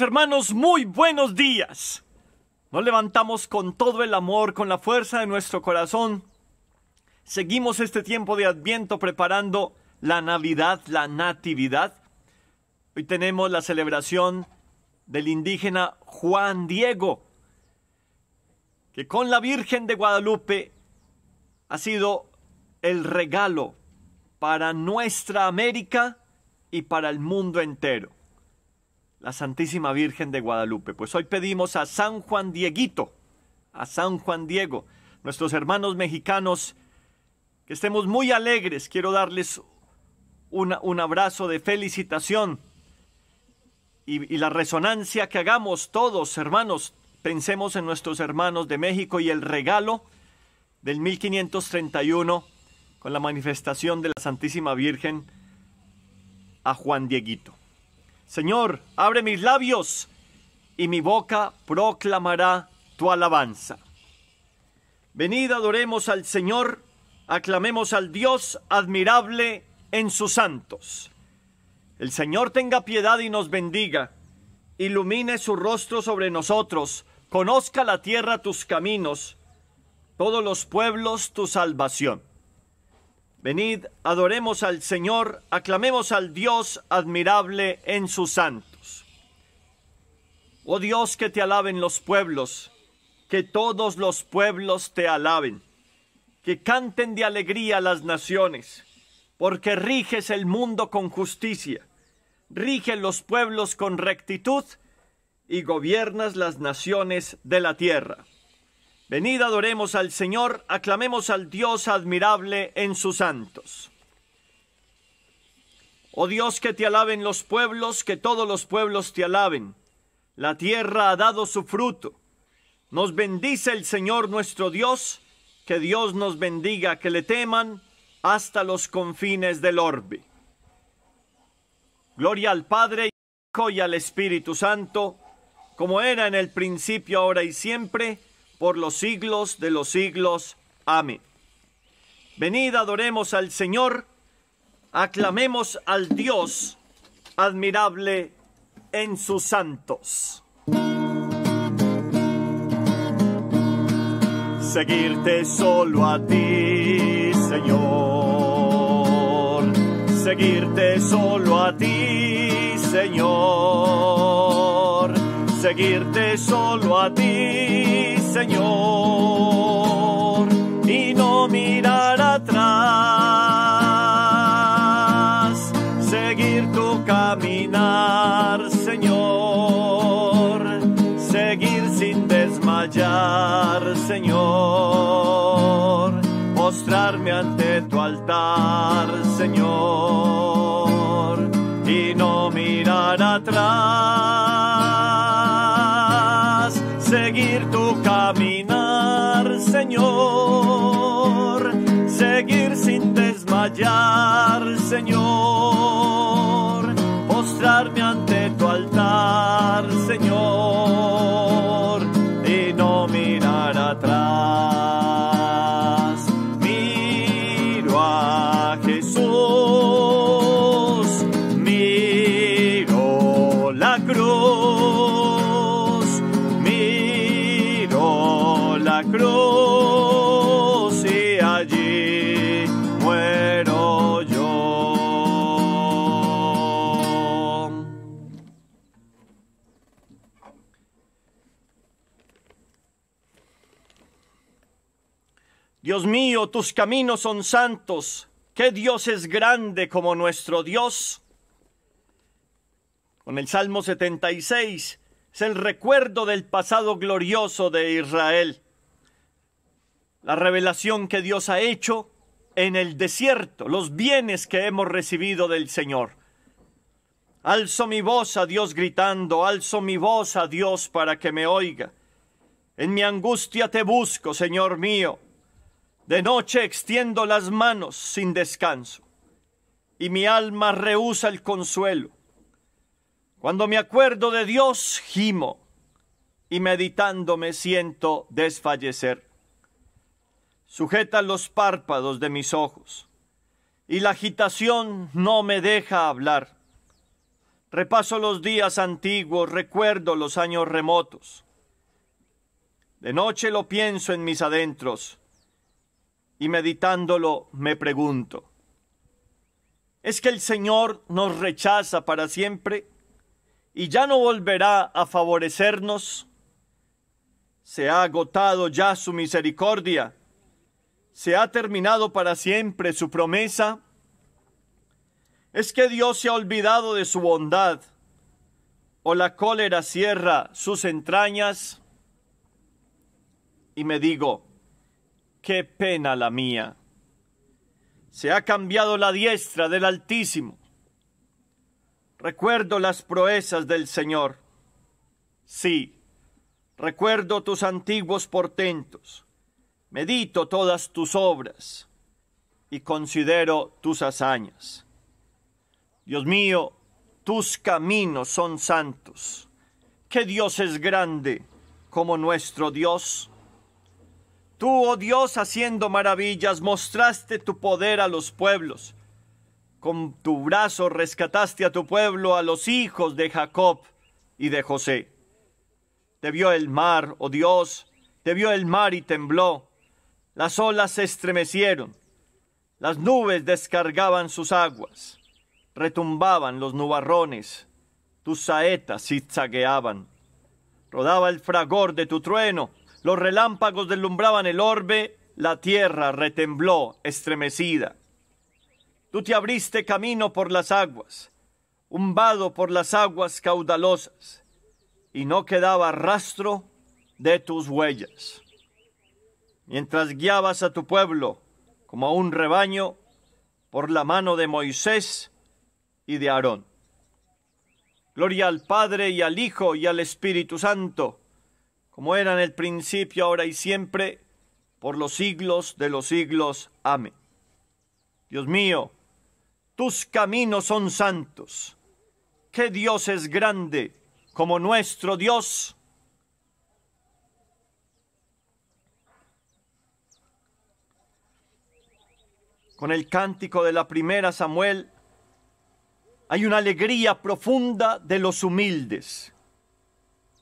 hermanos, muy buenos días. Nos levantamos con todo el amor, con la fuerza de nuestro corazón. Seguimos este tiempo de Adviento preparando la Navidad, la Natividad. Hoy tenemos la celebración del indígena Juan Diego, que con la Virgen de Guadalupe ha sido el regalo para nuestra América y para el mundo entero la Santísima Virgen de Guadalupe. Pues hoy pedimos a San Juan Dieguito, a San Juan Diego, nuestros hermanos mexicanos, que estemos muy alegres. Quiero darles un abrazo de felicitación y la resonancia que hagamos todos, hermanos. Pensemos en nuestros hermanos de México y el regalo del 1531 con la manifestación de la Santísima Virgen a Juan Dieguito. Señor, abre mis labios y mi boca proclamará tu alabanza. Venid, adoremos al Señor, aclamemos al Dios admirable en sus santos. El Señor tenga piedad y nos bendiga, ilumine su rostro sobre nosotros, conozca la tierra tus caminos, todos los pueblos tu salvación. Venid, adoremos al Señor, aclamemos al Dios admirable en sus santos. Oh Dios, que te alaben los pueblos, que todos los pueblos te alaben, que canten de alegría las naciones, porque riges el mundo con justicia, Rigen los pueblos con rectitud y gobiernas las naciones de la tierra. Venid adoremos al Señor, aclamemos al Dios admirable en sus santos. Oh Dios, que te alaben los pueblos, que todos los pueblos te alaben. La tierra ha dado su fruto. Nos bendice el Señor nuestro Dios, que Dios nos bendiga, que le teman hasta los confines del orbe. Gloria al Padre y al Espíritu Santo, como era en el principio, ahora y siempre por los siglos de los siglos. Amén. Venid, adoremos al Señor, aclamemos al Dios admirable en sus santos. Seguirte solo a ti, Señor. Seguirte solo a ti, Señor. Seguirte solo a ti, Señor y no mirar atrás, seguir tu caminar, Señor, seguir sin desmayar, Señor, mostrarme ante tu altar, Señor, y no mirar atrás Señor, mostrarme ante tu altar, Señor. mío, tus caminos son santos. ¿Qué Dios es grande como nuestro Dios? Con el Salmo 76 es el recuerdo del pasado glorioso de Israel. La revelación que Dios ha hecho en el desierto, los bienes que hemos recibido del Señor. Alzo mi voz a Dios gritando, alzo mi voz a Dios para que me oiga. En mi angustia te busco, Señor mío. De noche extiendo las manos sin descanso, y mi alma rehúsa el consuelo. Cuando me acuerdo de Dios, gimo, y meditando me siento desfallecer. Sujeta los párpados de mis ojos, y la agitación no me deja hablar. Repaso los días antiguos, recuerdo los años remotos. De noche lo pienso en mis adentros, y meditándolo me pregunto, ¿es que el Señor nos rechaza para siempre y ya no volverá a favorecernos? ¿Se ha agotado ya su misericordia? ¿Se ha terminado para siempre su promesa? ¿Es que Dios se ha olvidado de su bondad? ¿O la cólera cierra sus entrañas? Y me digo, qué pena la mía. Se ha cambiado la diestra del Altísimo. Recuerdo las proezas del Señor. Sí, recuerdo tus antiguos portentos. Medito todas tus obras y considero tus hazañas. Dios mío, tus caminos son santos. ¿Qué Dios es grande como nuestro Dios? Tú, oh Dios, haciendo maravillas, mostraste tu poder a los pueblos. Con tu brazo rescataste a tu pueblo, a los hijos de Jacob y de José. Te vio el mar, oh Dios, te vio el mar y tembló. Las olas se estremecieron. Las nubes descargaban sus aguas. Retumbaban los nubarrones. Tus saetas zigzagueaban. Rodaba el fragor de tu trueno los relámpagos deslumbraban el orbe, la tierra retembló, estremecida. Tú te abriste camino por las aguas, umbado por las aguas caudalosas, y no quedaba rastro de tus huellas. Mientras guiabas a tu pueblo como a un rebaño por la mano de Moisés y de Aarón. Gloria al Padre y al Hijo y al Espíritu Santo como era en el principio, ahora y siempre, por los siglos de los siglos. Amén. Dios mío, tus caminos son santos. ¿Qué Dios es grande como nuestro Dios? Con el cántico de la primera Samuel, hay una alegría profunda de los humildes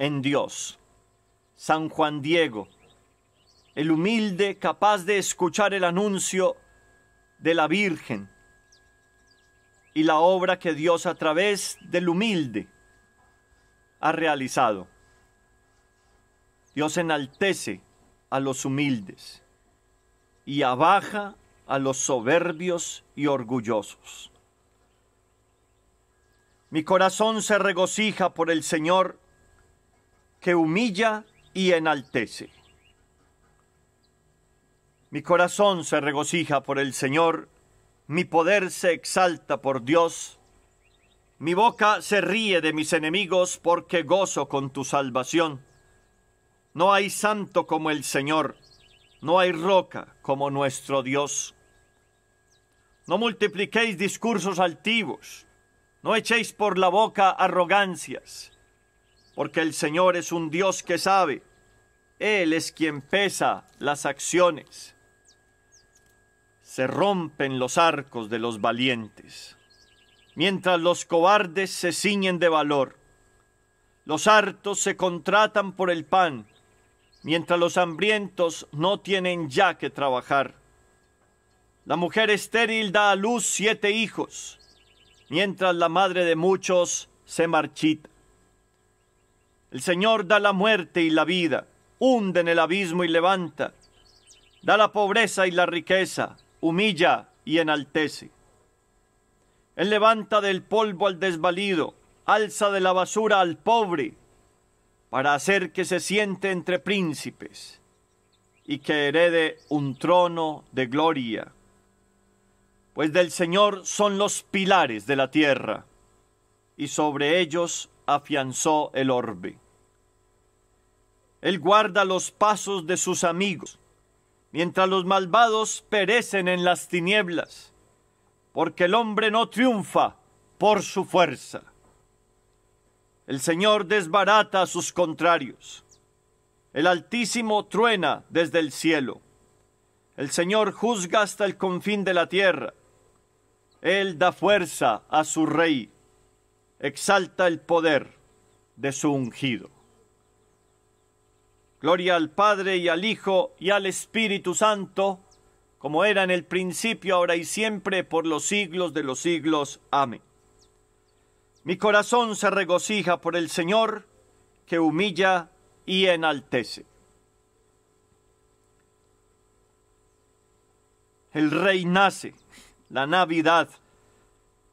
en Dios. San Juan Diego, el humilde capaz de escuchar el anuncio de la Virgen y la obra que Dios a través del humilde ha realizado. Dios enaltece a los humildes y abaja a los soberbios y orgullosos. Mi corazón se regocija por el Señor que humilla y enaltece. Mi corazón se regocija por el Señor, mi poder se exalta por Dios, mi boca se ríe de mis enemigos porque gozo con tu salvación. No hay santo como el Señor, no hay roca como nuestro Dios. No multipliquéis discursos altivos, no echéis por la boca arrogancias porque el Señor es un Dios que sabe. Él es quien pesa las acciones. Se rompen los arcos de los valientes, mientras los cobardes se ciñen de valor. Los hartos se contratan por el pan, mientras los hambrientos no tienen ya que trabajar. La mujer estéril da a luz siete hijos, mientras la madre de muchos se marchita. El Señor da la muerte y la vida, hunde en el abismo y levanta, da la pobreza y la riqueza, humilla y enaltece. Él levanta del polvo al desvalido, alza de la basura al pobre, para hacer que se siente entre príncipes y que herede un trono de gloria. Pues del Señor son los pilares de la tierra, y sobre ellos afianzó el orbe. Él guarda los pasos de sus amigos, mientras los malvados perecen en las tinieblas, porque el hombre no triunfa por su fuerza. El Señor desbarata a sus contrarios. El Altísimo truena desde el cielo. El Señor juzga hasta el confín de la tierra. Él da fuerza a su rey. Exalta el poder de su ungido. Gloria al Padre y al Hijo y al Espíritu Santo, como era en el principio, ahora y siempre, por los siglos de los siglos. Amén. Mi corazón se regocija por el Señor, que humilla y enaltece. El rey nace, la Navidad,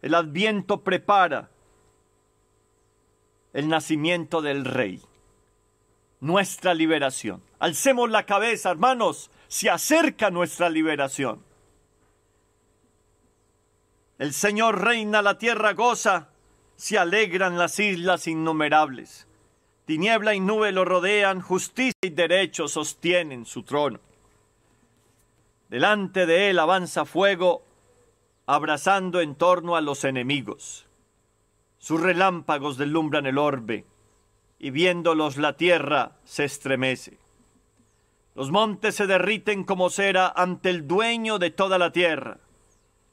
el adviento prepara el nacimiento del rey nuestra liberación. Alcemos la cabeza, hermanos, se acerca nuestra liberación. El Señor reina, la tierra goza, se alegran las islas innumerables. Tiniebla y nube lo rodean, justicia y derecho sostienen su trono. Delante de él avanza fuego, abrazando en torno a los enemigos. Sus relámpagos deslumbran el orbe, y viéndolos la tierra se estremece. Los montes se derriten como cera ante el dueño de toda la tierra.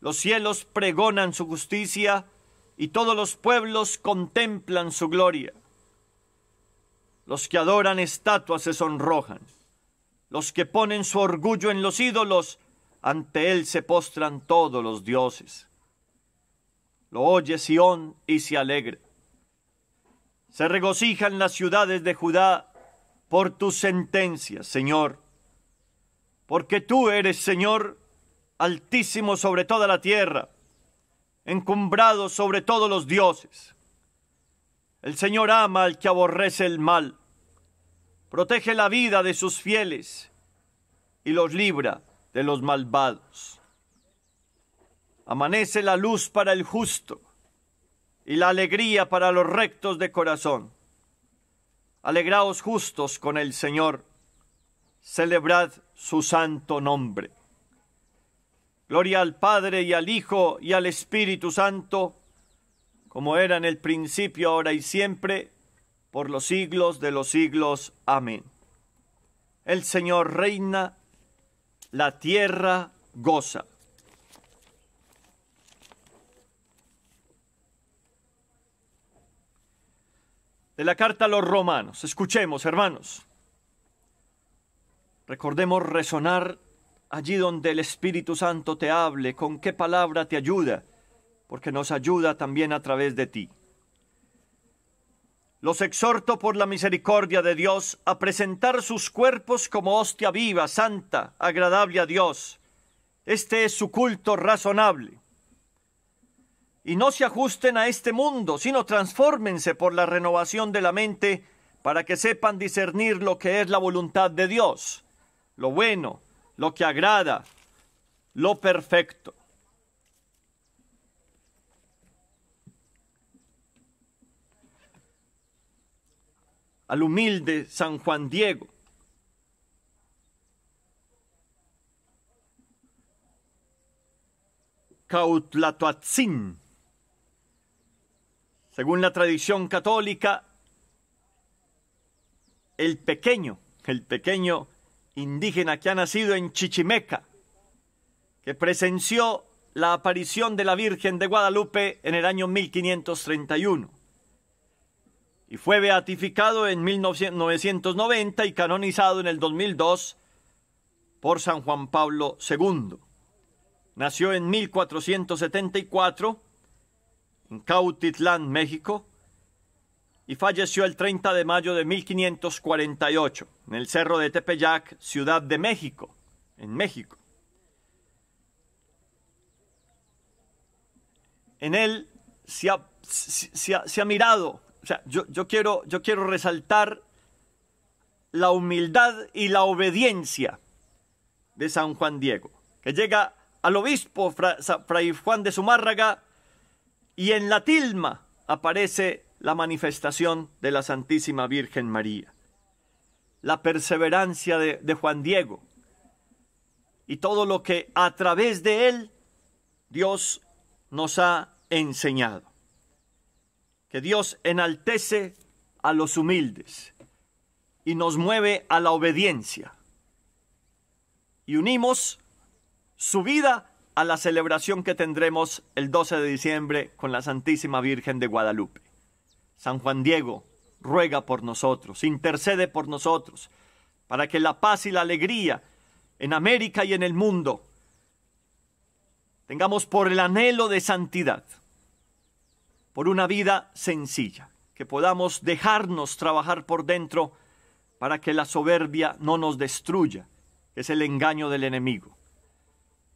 Los cielos pregonan su justicia y todos los pueblos contemplan su gloria. Los que adoran estatuas se sonrojan. Los que ponen su orgullo en los ídolos, ante él se postran todos los dioses. Lo oye Sión y se alegra se regocijan las ciudades de Judá por tus sentencias, Señor, porque tú eres, Señor, altísimo sobre toda la tierra, encumbrado sobre todos los dioses. El Señor ama al que aborrece el mal, protege la vida de sus fieles y los libra de los malvados. Amanece la luz para el justo y la alegría para los rectos de corazón. Alegraos justos con el Señor, celebrad su santo nombre. Gloria al Padre y al Hijo y al Espíritu Santo, como era en el principio, ahora y siempre, por los siglos de los siglos. Amén. El Señor reina, la tierra goza. de la carta a los romanos. Escuchemos, hermanos. Recordemos resonar allí donde el Espíritu Santo te hable, con qué palabra te ayuda, porque nos ayuda también a través de ti. Los exhorto por la misericordia de Dios a presentar sus cuerpos como hostia viva, santa, agradable a Dios. Este es su culto razonable y no se ajusten a este mundo, sino transfórmense por la renovación de la mente para que sepan discernir lo que es la voluntad de Dios, lo bueno, lo que agrada, lo perfecto. Al humilde San Juan Diego. Cautlatoatzin. Según la tradición católica, el pequeño, el pequeño indígena que ha nacido en Chichimeca, que presenció la aparición de la Virgen de Guadalupe en el año 1531 y fue beatificado en 1990 y canonizado en el 2002 por San Juan Pablo II. Nació en 1474 en Cautitlán, México, y falleció el 30 de mayo de 1548 en el Cerro de Tepeyac, Ciudad de México, en México. En él se ha, mirado, o sea, yo, quiero, yo quiero resaltar la humildad y la obediencia de San Juan Diego, que llega al obispo Fray Juan de Zumárraga y en la tilma aparece la manifestación de la Santísima Virgen María, la perseverancia de, Juan Diego y todo lo que a través de él Dios nos ha enseñado. Que Dios enaltece a los humildes y nos mueve a la obediencia. Y unimos su vida a la celebración que tendremos el 12 de diciembre con la Santísima Virgen de Guadalupe. San Juan Diego ruega por nosotros, intercede por nosotros, para que la paz y la alegría en América y en el mundo tengamos por el anhelo de santidad, por una vida sencilla, que podamos dejarnos trabajar por dentro para que la soberbia no nos destruya, que es el engaño del enemigo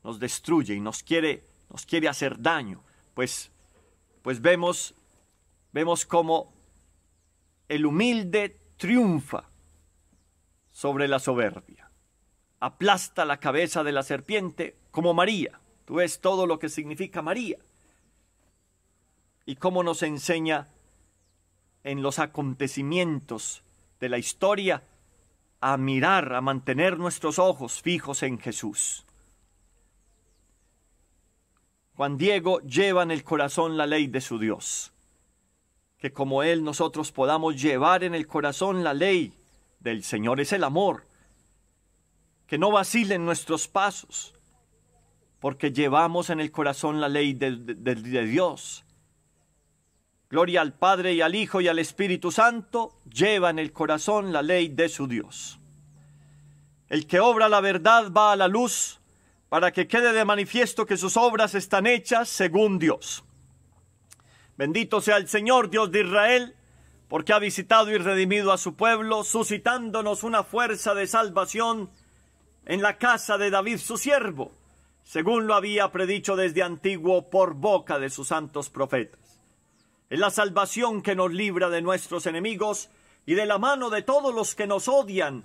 nos destruye y nos quiere, nos quiere hacer daño. Pues, pues vemos, vemos cómo el humilde triunfa sobre la soberbia. Aplasta la cabeza de la serpiente como María. Tú ves todo lo que significa María. Y cómo nos enseña en los acontecimientos de la historia a mirar, a mantener nuestros ojos fijos en Jesús. Juan Diego lleva en el corazón la ley de su Dios. Que como Él nosotros podamos llevar en el corazón la ley del Señor es el amor. Que no vacilen nuestros pasos, porque llevamos en el corazón la ley de, de Dios. Gloria al Padre y al Hijo y al Espíritu Santo, lleva en el corazón la ley de su Dios. El que obra la verdad va a la luz para que quede de manifiesto que sus obras están hechas según Dios. Bendito sea el Señor, Dios de Israel, porque ha visitado y redimido a su pueblo, suscitándonos una fuerza de salvación en la casa de David, su siervo, según lo había predicho desde antiguo por boca de sus santos profetas. Es la salvación que nos libra de nuestros enemigos y de la mano de todos los que nos odian,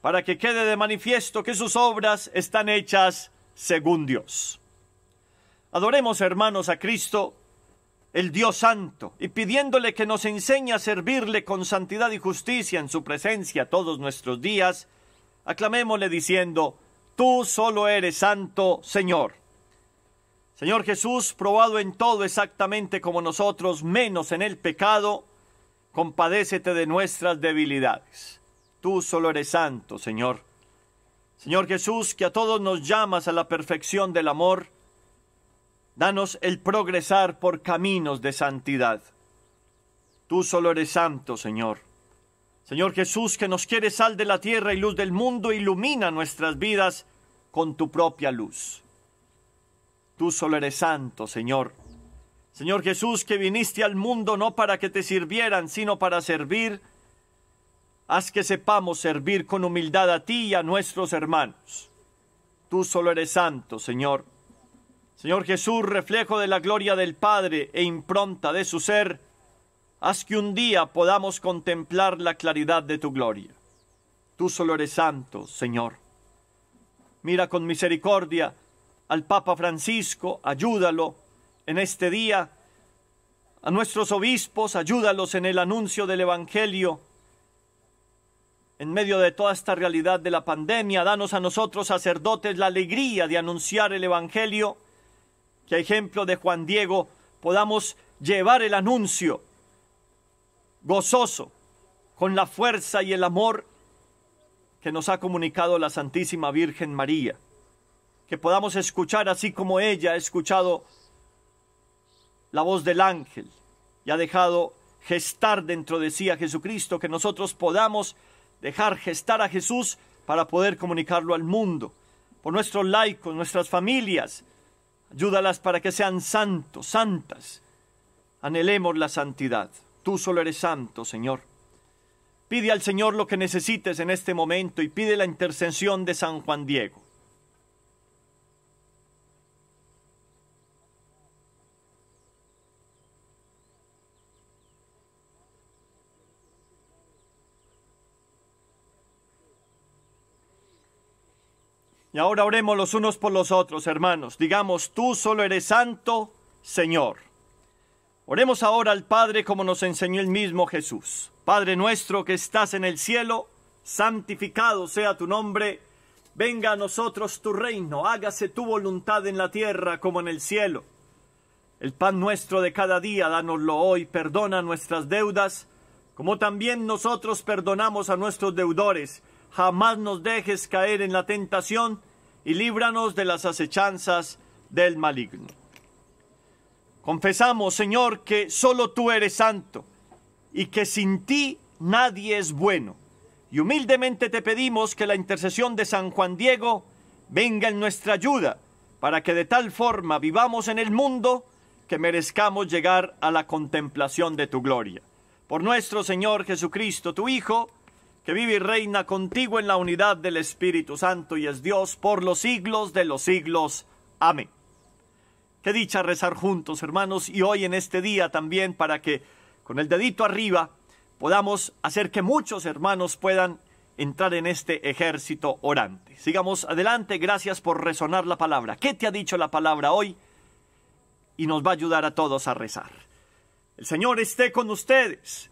para que quede de manifiesto que sus obras están hechas según Dios. Adoremos, hermanos, a Cristo, el Dios Santo, y pidiéndole que nos enseñe a servirle con santidad y justicia en su presencia todos nuestros días, aclamémosle diciendo, Tú solo eres santo, Señor. Señor Jesús, probado en todo exactamente como nosotros, menos en el pecado, compadécete de nuestras debilidades. Tú solo eres santo, Señor. Señor Jesús, que a todos nos llamas a la perfección del amor, danos el progresar por caminos de santidad. Tú solo eres santo, Señor. Señor Jesús, que nos quieres sal de la tierra y luz del mundo, ilumina nuestras vidas con tu propia luz. Tú solo eres santo, Señor. Señor Jesús, que viniste al mundo no para que te sirvieran, sino para servir haz que sepamos servir con humildad a ti y a nuestros hermanos. Tú solo eres santo, Señor. Señor Jesús, reflejo de la gloria del Padre e impronta de su ser, haz que un día podamos contemplar la claridad de tu gloria. Tú solo eres santo, Señor. Mira con misericordia al Papa Francisco, ayúdalo en este día. A nuestros obispos, ayúdalos en el anuncio del Evangelio en medio de toda esta realidad de la pandemia, danos a nosotros sacerdotes la alegría de anunciar el Evangelio, que a ejemplo de Juan Diego podamos llevar el anuncio gozoso, con la fuerza y el amor que nos ha comunicado la Santísima Virgen María, que podamos escuchar así como ella ha escuchado la voz del ángel y ha dejado gestar dentro de sí a Jesucristo, que nosotros podamos dejar gestar a Jesús para poder comunicarlo al mundo. Por nuestros laicos, nuestras familias, ayúdalas para que sean santos, santas. Anhelemos la santidad. Tú solo eres santo, Señor. Pide al Señor lo que necesites en este momento y pide la intercesión de San Juan Diego. ahora oremos los unos por los otros, hermanos. Digamos, tú solo eres santo, Señor. Oremos ahora al Padre como nos enseñó el mismo Jesús. Padre nuestro que estás en el cielo, santificado sea tu nombre, venga a nosotros tu reino, hágase tu voluntad en la tierra como en el cielo. El pan nuestro de cada día, dánoslo hoy, perdona nuestras deudas, como también nosotros perdonamos a nuestros deudores. Jamás nos dejes caer en la tentación y líbranos de las acechanzas del maligno. Confesamos, Señor, que solo tú eres santo y que sin ti nadie es bueno. Y humildemente te pedimos que la intercesión de San Juan Diego venga en nuestra ayuda, para que de tal forma vivamos en el mundo que merezcamos llegar a la contemplación de tu gloria. Por nuestro Señor Jesucristo, tu Hijo, que vive y reina contigo en la unidad del Espíritu Santo y es Dios por los siglos de los siglos. Amén. Qué dicha rezar juntos, hermanos, y hoy en este día también para que con el dedito arriba podamos hacer que muchos hermanos puedan entrar en este ejército orante. Sigamos adelante, gracias por resonar la palabra. ¿Qué te ha dicho la palabra hoy? Y nos va a ayudar a todos a rezar. El Señor esté con ustedes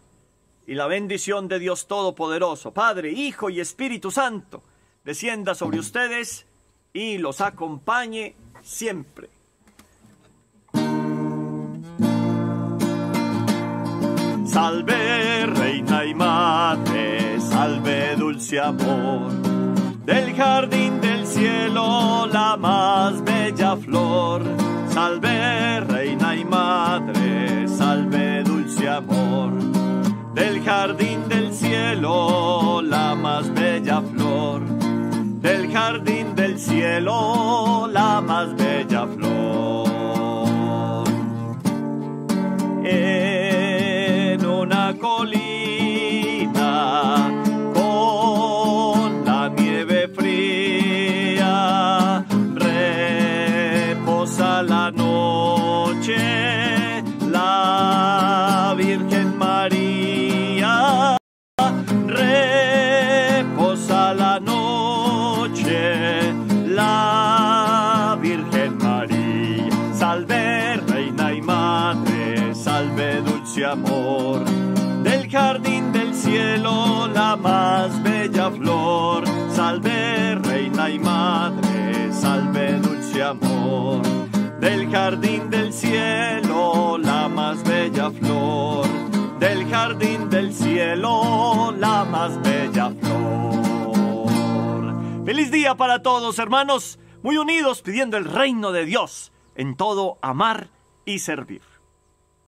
y la bendición de Dios Todopoderoso, Padre, Hijo y Espíritu Santo, descienda sobre ustedes y los acompañe siempre. Salve reina y madre, salve dulce amor, del jardín del cielo la más bella flor. Salve reina y madre jardín del cielo, la más bella flor. Del jardín del cielo, la más bella flor. Eh, la más bella flor. Salve reina y madre, salve dulce amor. Del jardín del cielo la más bella flor. Del jardín del cielo la más bella flor. Feliz día para todos hermanos, muy unidos pidiendo el reino de Dios, en todo amar y servir.